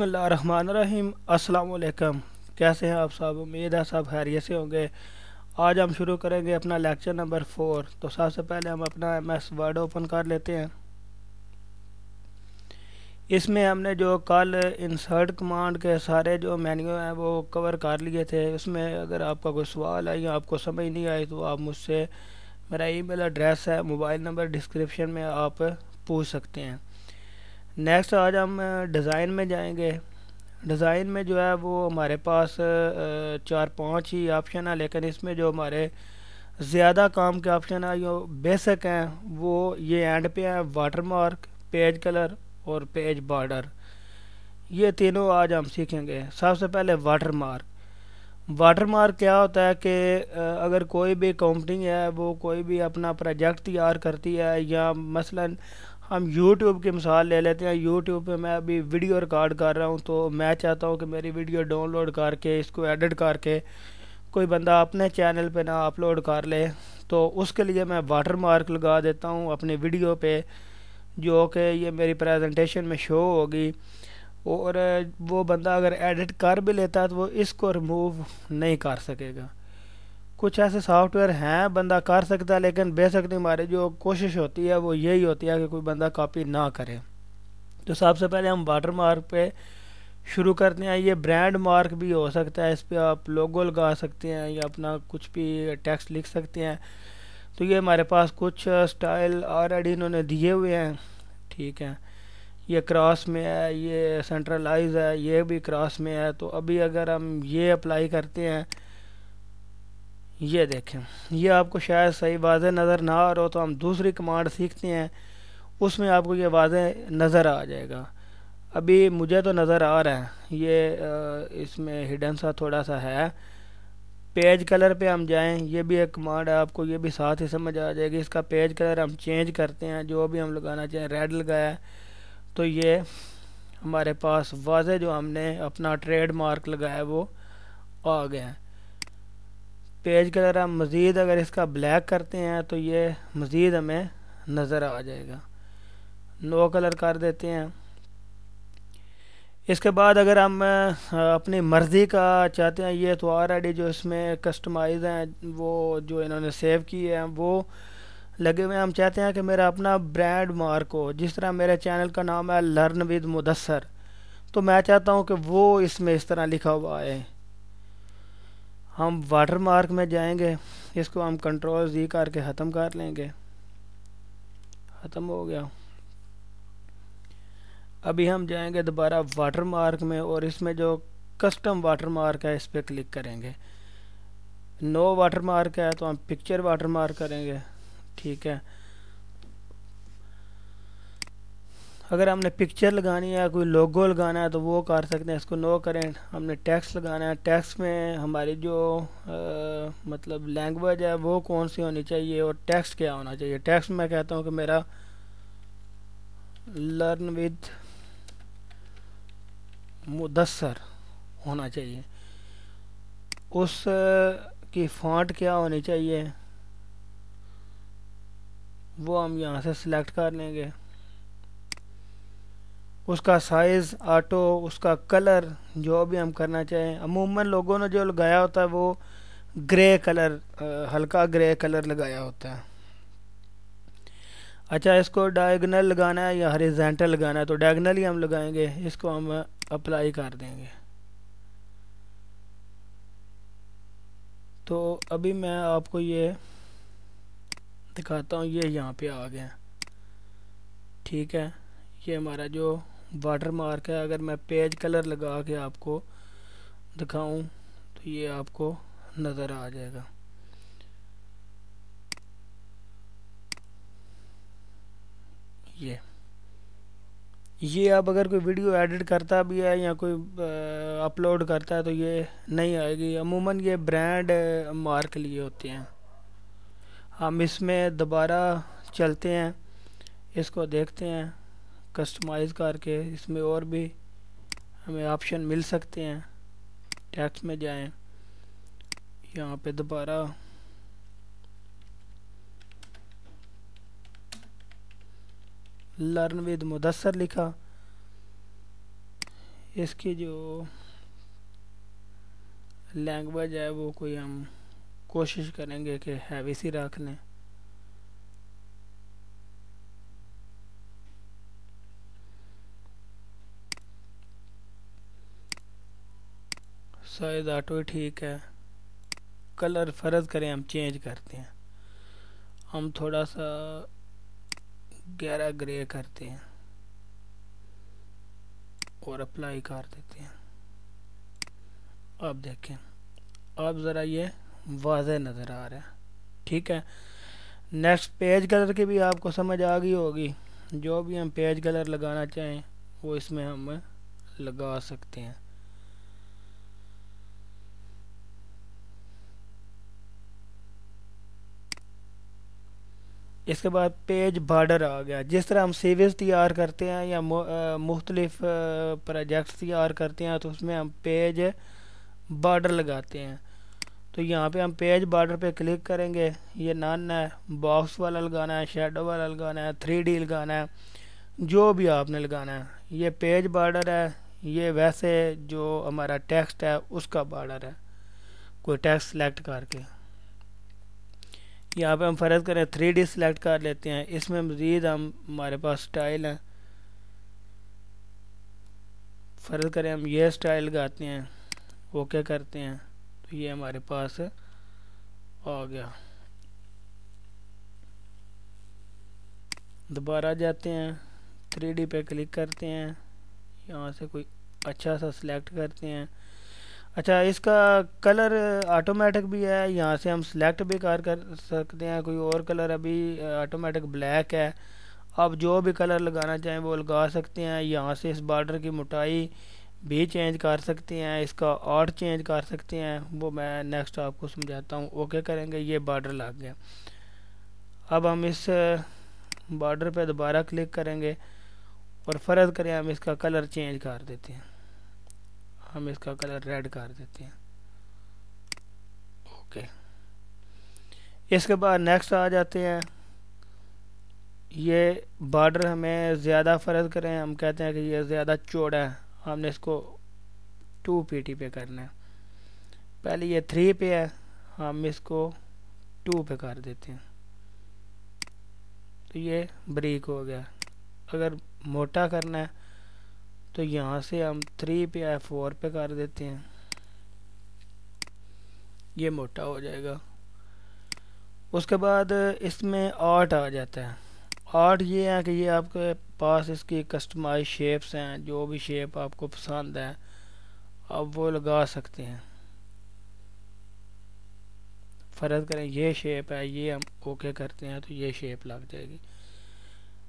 बसमीम अल्लाम कैसे हैं आप सब उम्मीद है सब खैरियत से होंगे आज हम शुरू करेंगे अपना लेक्चर नंबर फोर तो सबसे पहले हम अपना एम एस वर्ड ओपन कर लेते हैं इसमें हमने जो कल इंसर्ट कमांड के सारे जो मेन्यू हैं वो कवर कर लिए थे उसमें अगर आपका कोई सवाल है या आपको समझ नहीं आई तो आप मुझसे मेरा ईमेल एड्रेस है मोबाइल नंबर डिस्क्रिप्शन में आप पूछ सकते हैं नेक्स्ट आज हम डिज़ाइन में जाएंगे डिज़ाइन में जो है वो हमारे पास चार पांच ही ऑप्शन है लेकिन इसमें जो हमारे ज़्यादा काम के ऑप्शन है जो बेसिक हैं वो ये एंड पे हैं वाटर मार्क पेज कलर और पेज बॉर्डर ये तीनों आज हम सीखेंगे सबसे पहले वाटर मार्क वाटर मार्क क्या होता है कि अगर कोई भी कंपनी है वो कोई भी अपना प्रोजेक्ट तैयार करती है या मसलन हम यूट्यूब की मिसाल ले लेते हैं यूट्यूब पे मैं अभी वीडियो रिकॉर्ड कर रहा हूँ तो मैं चाहता हूँ कि मेरी वीडियो डाउनलोड करके इसको एडिट करके कोई बंदा अपने चैनल पे ना अपलोड कर ले तो उसके लिए मैं वाटर मार्क लगा देता हूँ अपनी वीडियो पे जो कि ये मेरी प्रेजेंटेशन में शो होगी और वो बंदा अगर एडिट कर भी लेता है तो वो इसको रिमूव नहीं कर सकेगा कुछ ऐसे सॉफ्टवेयर हैं बंदा कर सकता है लेकिन बेसक नहीं मारे जो कोशिश होती है वो यही होती है कि कोई बंदा कॉपी ना करे तो सबसे पहले हम वाटर मार्क पर शुरू करते हैं ये ब्रांड मार्क भी हो सकता है इस पर आप लोगो लगा सकते हैं या अपना कुछ भी टेक्स्ट लिख सकते हैं तो ये हमारे पास कुछ स्टाइल ऑलरेडी इन्होंने दिए हुए हैं ठीक है ये क्रॉस में है ये सेंट्रलाइज है ये भी क्रॉस में है तो अभी अगर हम ये अप्लाई करते हैं ये देखें ये आपको शायद सही वाज नज़र ना आ रहा हो तो हम दूसरी कमांड सीखते हैं उसमें आपको ये वाज नज़र आ जाएगा अभी मुझे तो नज़र आ रहा है ये इसमें हिडन सा थोड़ा सा है पेज कलर पे हम जाएं ये भी एक कमांड है आपको ये भी साथ ही समझ आ जाएगी इसका पेज कलर हम चेंज करते हैं जो भी हम लगाना चाहें रेड लगाया तो ये हमारे पास वाज जो हमने अपना ट्रेड मार्क लगाया वो आ गया पेज कलर अगर हम मज़ीद अगर इसका ब्लैक करते हैं तो ये मज़ीद हमें नज़र आ जाएगा नो कलर कर देते हैं इसके बाद अगर हम अपनी मर्ज़ी का चाहते हैं ये तो ऑलरेडी जो इसमें कस्टमाइज हैं वो जो इन्होंने सेव किए हैं वो लगे हुए हम चाहते हैं कि मेरा अपना ब्रांड मार्क हो जिस तरह मेरे चैनल का नाम है लर्न विद मुदसर तो मैं चाहता हूँ कि वो इसमें इस तरह लिखा हुआ है हम वाटर मार्क में जाएंगे इसको हम कंट्रोल जी करके ख़त्म कर लेंगे ख़त्म हो गया अभी हम जाएंगे दोबारा वाटर मार्क में और इसमें जो कस्टम वाटर मार्क है इस पर क्लिक करेंगे नो वाटर मार्क है तो हम पिक्चर वाटर मार्क करेंगे ठीक है अगर हमने पिक्चर लगानी है कोई लोगो लगाना है तो वो कर सकते हैं इसको नो करें हमने टैक्स लगाना है टैक्स में हमारी जो आ, मतलब लैंग्वेज है वो कौन सी होनी चाहिए और टैक्स क्या होना चाहिए टैक्स मैं कहता हूँ कि मेरा लर्न विद मुदसर होना चाहिए उस की फॉन्ट क्या होनी चाहिए वो हम यहाँ से सिलेक्ट कर लेंगे उसका साइज़ आटो उसका कलर जो भी हम करना चाहें अमूमन लोगों ने जो लगाया होता है वो ग्रे कलर हल्का ग्रे कलर लगाया होता है अच्छा इसको डायगनल लगाना है या हरिजेंटल लगाना है तो डायगनल ही हम लगाएंगे इसको हम अप्लाई कर देंगे तो अभी मैं आपको ये दिखाता हूँ ये यहाँ पे आ गए ठीक है ये हमारा जो वाटर मार्क है अगर मैं पेज कलर लगा के आपको दिखाऊं तो ये आपको नज़र आ जाएगा ये ये आप अगर कोई वीडियो एडिट करता भी है या कोई अपलोड करता है तो ये नहीं आएगी अमूमन ये ब्रांड मार्क लिए होते हैं हम इसमें दोबारा चलते हैं इसको देखते हैं कस्टमाइज़ करके इसमें और भी हमें ऑप्शन मिल सकते हैं टैक्स में जाएं यहाँ पे दोबारा लर्न विद मुदसर लिखा इसकी जो लैंग्वेज है वो कोई हम कोशिश करेंगे कि हैवी सी रख लें साइज ऑटो ही ठीक है कलर फ़र्ज़ करें हम चेंज करते हैं हम थोड़ा सा गहरा ग्रे करते हैं और अप्लाई कर देते हैं अब देखें अब ज़रा ये वाज नज़र आ रहा है ठीक है नेक्स्ट पेज कलर की भी आपको समझ आ गई होगी जो भी हम पेज कलर लगाना चाहें वो इसमें हम लगा सकते हैं इसके बाद पेज बार्डर आ गया जिस तरह हम सीवेज तैयार करते हैं या मुख्तलिफ प्रोजेक्ट्स तैयार करते हैं तो उसमें हम पेज बार्डर लगाते हैं तो यहाँ पे हम पेज बार्डर पे क्लिक करेंगे ये नन है बॉक्स वाला लगाना है शेडो वाला लगाना है थ्री डी लगाना है जो भी आपने लगाना है ये पेज बार्डर है ये वैसे जो हमारा टेक्स्ट है उसका बार्डर है कोई टेक्स्ट सेलेक्ट करके यहाँ पे हम फ़र्ज़ करें थ्री डी सेलेक्ट कर लेते हैं इसमें मज़ीद हम हमारे पास स्टाइल हैं फ़र्ज़ करें हम ये स्टाइल गाते हैं ओके करते हैं तो ये हमारे पास आ गया दोबारा जाते हैं थ्री डी पे क्लिक करते हैं यहाँ से कोई अच्छा सा सिलेक्ट करते हैं अच्छा इसका कलर ऑटोमेटिक भी है यहाँ से हम सिलेक्ट भी कर कर सकते हैं कोई और कलर अभी ऑटोमेटिक ब्लैक है आप जो भी कलर लगाना चाहें वो लगा सकते हैं यहाँ से इस बॉर्डर की मोटाई भी चेंज कर सकते हैं इसका आर्ट चेंज कर सकते हैं वो मैं नेक्स्ट आपको समझाता हूँ ओके करेंगे ये बॉर्डर लग गया अब हम इस बॉर्डर पे दोबारा क्लिक करेंगे और फ़र्ज़ करें हम इसका कलर चेंज कर देते हैं हम इसका कलर रेड कर देते हैं ओके इसके बाद नेक्स्ट आ जाते हैं ये बॉर्डर हमें ज़्यादा फ़र्ज करें हम कहते हैं कि ये ज़्यादा चौड़ा है हमने इसको टू पीटी पे करना है पहले ये थ्री पे है हम इसको टू पे कर देते हैं तो ये ब्रीक हो गया अगर मोटा करना है तो यहाँ से हम थ्री पे एफ फोर पे कर देते हैं ये मोटा हो जाएगा उसके बाद इसमें आर्ट आ जाता है आर्ट ये है कि ये आपके पास इसकी कस्टमाइज शेप्स हैं जो भी शेप आपको पसंद है आप वो लगा सकते हैं फ़र्ज़ करें ये शेप है ये हम ओके करते हैं तो ये शेप लग जाएगी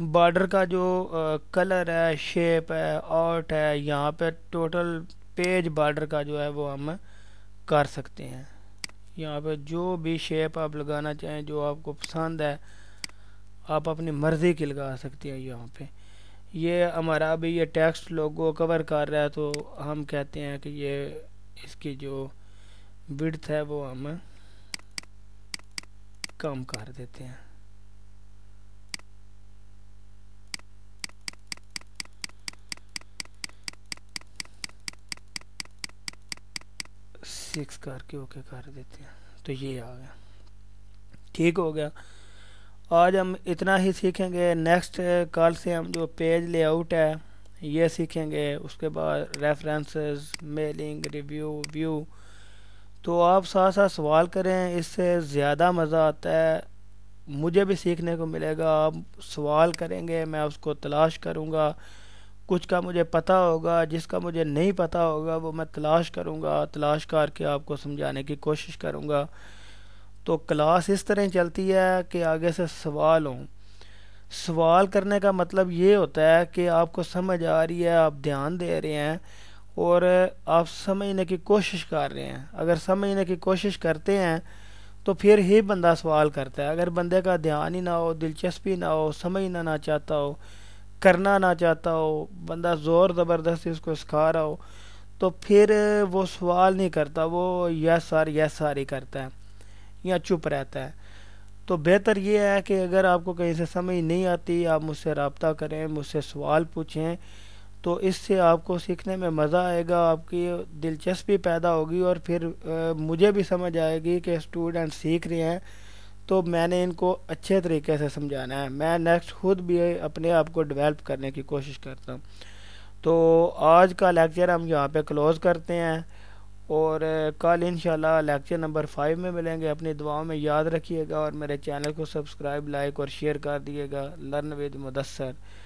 बॉर्डर का जो कलर है शेप है आउट है यहाँ पे टोटल पेज बॉर्डर का जो है वो हम कर सकते हैं यहाँ पे जो भी शेप आप लगाना चाहें जो आपको पसंद है आप अपनी मर्ज़ी की लगा सकते हैं यहाँ पे ये हमारा अभी ये टेक्स्ट लोगो कवर कर रहा है तो हम कहते हैं कि ये इसकी जो विड्थ है वो हम कम कर देते हैं सिक्स करके ओके कर देते हैं तो ये आ गया ठीक हो गया आज हम इतना ही सीखेंगे नेक्स्ट कल से हम जो पेज लेआउट है ये सीखेंगे उसके बाद रेफरेंसेस मेलिंग रिव्यू व्यू तो आप साथ साथ सवाल करें इससे ज़्यादा मज़ा आता है मुझे भी सीखने को मिलेगा आप सवाल करेंगे मैं उसको तलाश करूँगा कुछ का मुझे पता होगा जिसका मुझे नहीं पता होगा वो मैं तलाश करूँगा तलाश करके आपको समझाने की कोशिश करूँगा तो क्लास इस तरह चलती है कि आगे से सवाल हों सवाल करने का मतलब ये होता है कि आपको समझ आ रही है आप ध्यान दे रहे हैं और आप समझने की कोशिश कर रहे हैं अगर समझने की कोशिश करते हैं तो फिर ही बंदा सवाल करता है अगर बंदे का ध्यान ही ना हो दिलचस्पी ना हो समझना ना चाहता हो करना ना चाहता हो बंदा ज़ोर ज़बरदस्ती उसको सिखा रहा हो तो फिर वो सवाल नहीं करता वो यस सार यस सार ही करता है या चुप रहता है तो बेहतर ये है कि अगर आपको कहीं से समझ नहीं आती आप मुझसे रबता करें मुझसे सवाल पूछें तो इससे आपको सीखने में मज़ा आएगा आपकी दिलचस्पी पैदा होगी और फिर आ, मुझे भी समझ आएगी कि स्टूडेंट सीख रहे हैं तो मैंने इनको अच्छे तरीके से समझाना है मैं नेक्स्ट खुद भी अपने आप को डेवलप करने की कोशिश करता हूँ तो आज का लेक्चर हम यहाँ पे क्लोज़ करते हैं और कल इन लेक्चर नंबर फाइव में मिलेंगे अपनी दुआओं में याद रखिएगा और मेरे चैनल को सब्सक्राइब लाइक और शेयर कर दिएगा लर्न विद मुदसर